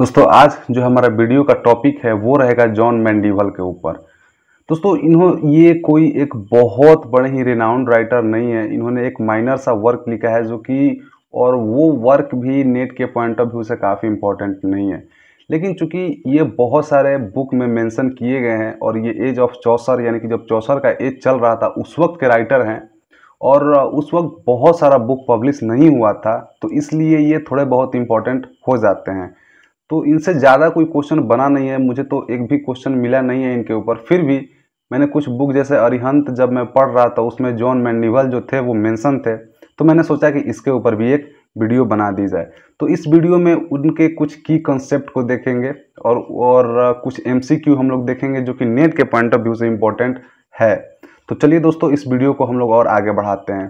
दोस्तों आज जो हमारा वीडियो का टॉपिक है वो रहेगा जॉन मैंडीवल के ऊपर दोस्तों इन्हों ये कोई एक बहुत बड़े ही रिनाउंड राइटर नहीं है इन्होंने एक माइनर सा वर्क लिखा है जो कि और वो वर्क भी नेट के पॉइंट ऑफ व्यू से काफ़ी इम्पोर्टेंट नहीं है लेकिन चूंकि ये बहुत सारे बुक में मेंशन किए गए हैं और ये एज ऑफ चौसर यानी कि जब चौसर का एज चल रहा था उस वक्त के राइटर हैं और उस वक्त बहुत सारा बुक पब्लिश नहीं हुआ था तो इसलिए ये थोड़े बहुत इम्पोर्टेंट हो जाते हैं तो इनसे ज़्यादा कोई क्वेश्चन बना नहीं है मुझे तो एक भी क्वेश्चन मिला नहीं है इनके ऊपर फिर भी मैंने कुछ बुक जैसे अरिहंत जब मैं पढ़ रहा था उसमें जॉन मैंडिवल जो थे वो मेंशन थे तो मैंने सोचा कि इसके ऊपर भी एक वीडियो बना दी जाए तो इस वीडियो में उनके कुछ की कंसेप्ट को देखेंगे और और कुछ एम हम लोग देखेंगे जो कि नेट के पॉइंट ऑफ व्यू से इम्पोर्टेंट है तो चलिए दोस्तों इस वीडियो को हम लोग और आगे बढ़ाते हैं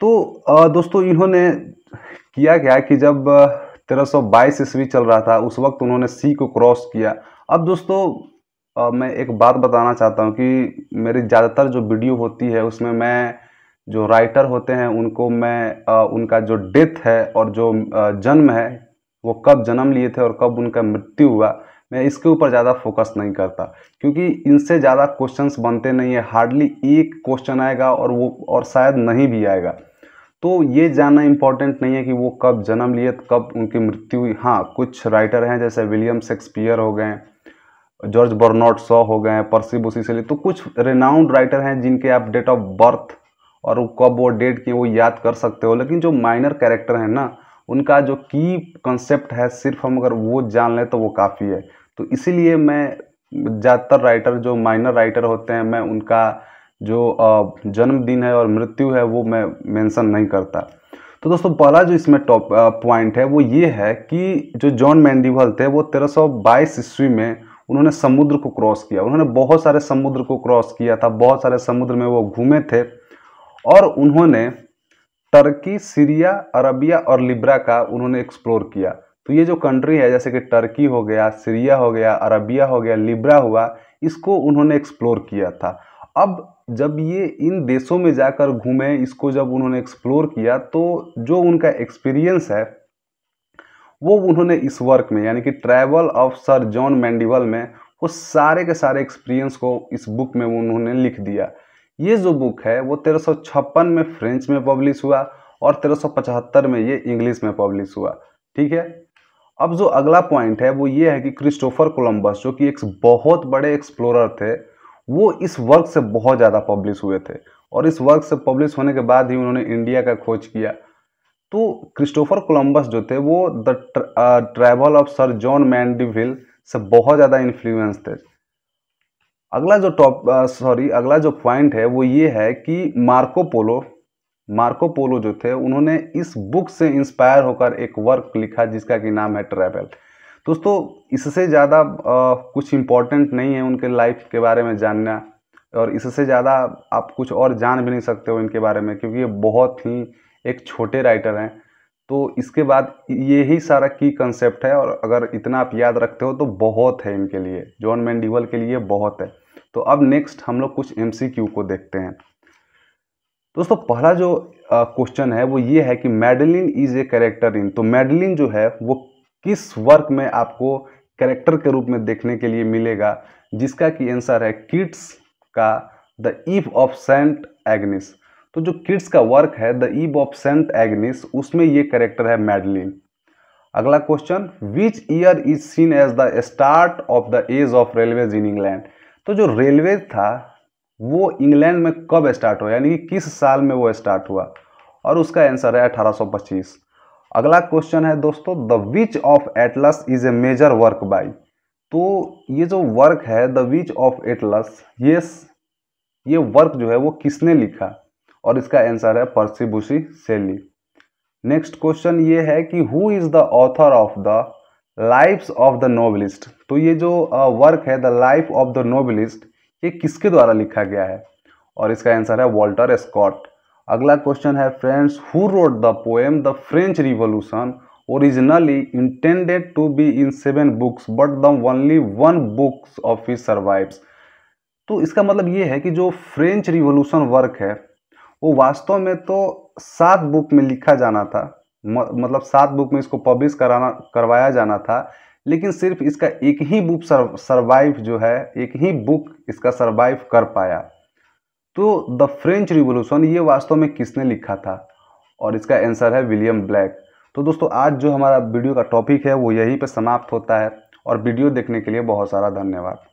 तो दोस्तों इन्होंने किया क्या कि जब बाईस ईस्वी चल रहा था उस वक्त उन्होंने सी को क्रॉस किया अब दोस्तों आ, मैं एक बात बताना चाहता हूँ कि मेरी ज़्यादातर जो वीडियो होती है उसमें मैं जो राइटर होते हैं उनको मैं आ, उनका जो डेथ है और जो आ, जन्म है वो कब जन्म लिए थे और कब उनका मृत्यु हुआ मैं इसके ऊपर ज़्यादा फोकस नहीं करता क्योंकि इनसे ज़्यादा क्वेश्चंस बनते नहीं है हार्डली एक क्वेश्चन आएगा और वो और शायद नहीं भी आएगा तो ये जानना इम्पॉर्टेंट नहीं है कि वो कब जन्म लिए कब उनकी मृत्यु हुई हाँ कुछ राइटर हैं जैसे विलियम शेक्सपियर हो गए जॉर्ज बर्नॉट सॉ हो गए परसी बोसी से लिए तो कुछ रेनाउंड राइटर हैं जिनके आप डेट ऑफ बर्थ और कब वो डेट की वो याद कर सकते हो लेकिन जो माइनर कैरेक्टर हैं ना उनका जो की कंसेप्ट है सिर्फ हम अगर वो जान लें तो वो काफ़ी है तो इसीलिए मैं ज़्यादातर राइटर जो माइनर राइटर होते हैं मैं उनका जो जन्मदिन है और मृत्यु है वो मैं मेंशन नहीं करता तो दोस्तों पहला जो इसमें टॉप पॉइंट है वो ये है कि जो जॉन मैंडिवल थे वो 1322 ईस्वी में उन्होंने समुद्र को क्रॉस किया उन्होंने बहुत सारे समुद्र को क्रॉस किया था बहुत सारे समुद्र में वो घूमे थे और उन्होंने टर्की सीरिया अरबिया और लिब्रा का उन्होंने एक्सप्लोर किया तो ये जो कंट्री है जैसे कि टर्की हो गया सीरिया हो गया अरबिया हो गया लिब्रा हुआ इसको उन्होंने एक्सप्लोर किया था अब जब ये इन देशों में जाकर घूमे इसको जब उन्होंने एक्सप्लोर किया तो जो उनका एक्सपीरियंस है वो उन्होंने इस वर्क में यानी कि travel of sir John Mandeville में वो सारे के सारे एक्सपीरियंस को इस बुक में उन्होंने लिख दिया ये जो बुक है वो तेरह में फ्रेंच में पब्लिश हुआ और तेरह में ये इंग्लिश में पब्लिश हुआ ठीक है अब जो अगला पॉइंट है वो ये है कि क्रिस्टोफर कोलम्बस जो कि एक बहुत बड़े एक्सप्लोरर थे वो इस वर्क से बहुत ज़्यादा पब्लिश हुए थे और इस वर्क से पब्लिश होने के बाद ही उन्होंने इंडिया का खोज किया तो क्रिस्टोफर कोलम्बस जो थे वो the travel of sir John Mandeville से बहुत ज़्यादा इन्फ्लुएंस थे अगला जो टॉप सॉरी uh, अगला जो पॉइंट है वो ये है कि मार्को पोलो मार्को पोलो जो थे उन्होंने इस बुक से इंस्पायर होकर एक वर्क लिखा जिसका कि नाम है ट्रैवल दोस्तों इससे ज़्यादा कुछ इम्पोर्टेंट नहीं है उनके लाइफ के बारे में जानना और इससे ज़्यादा आप कुछ और जान भी नहीं सकते हो इनके बारे में क्योंकि ये बहुत ही एक छोटे राइटर हैं तो इसके बाद ये ही सारा की कंसेप्ट है और अगर इतना आप याद रखते हो तो बहुत है इनके लिए जॉन मैंडिवल के लिए बहुत है तो अब नेक्स्ट हम लोग कुछ एम को देखते हैं दोस्तों पहला जो क्वेश्चन है वो ये है कि Madeline is a character in तो मैडलिन जो है वो किस वर्क में आपको कैरेक्टर के रूप में देखने के लिए मिलेगा जिसका कि आंसर है किड्स का the Eve of Saint Agnes तो जो किड्स का वर्क है the Eve of Saint Agnes उसमें ये कैरेक्टर है मैडलिन अगला question which year is seen as the start of the age of railways in England तो जो रेलवे था वो इंग्लैंड में कब स्टार्ट हुआ यानी कि किस साल में वो स्टार्ट हुआ और उसका आंसर है 1825 अगला क्वेश्चन है दोस्तों the Witch of Atlas is a major work by तो ये जो वर्क है द विच ऑफ एटलस ये ये वर्क जो है वो किसने लिखा और इसका आंसर है परसिबुशी सेली नेक्स्ट क्वेश्चन ये है कि who is the author of the lifes of the novelist तो ये जो वर्क है the life of the novelist ये किसके द्वारा लिखा गया है और इसका आंसर है वॉल्टर स्कॉट अगला क्वेश्चन है friends who wrote the poem the French Revolution originally intended to be in seven books but the only one books of he survives तो इसका मतलब ये है कि जो फ्रेंच रिवोल्यूशन वर्क है वो वास्तव में तो सात बुक में लिखा जाना था मतलब सात बुक में इसको पब्लिश कराना करवाया जाना था लेकिन सिर्फ इसका एक ही बुक सर्वाइव जो है एक ही बुक इसका सर्वाइव कर पाया तो द फ्रेंच रिवोल्यूशन ये वास्तव में किसने लिखा था और इसका आंसर है विलियम ब्लैक तो दोस्तों आज जो हमारा वीडियो का टॉपिक है वो यहीं पे समाप्त होता है और वीडियो देखने के लिए बहुत सारा धन्यवाद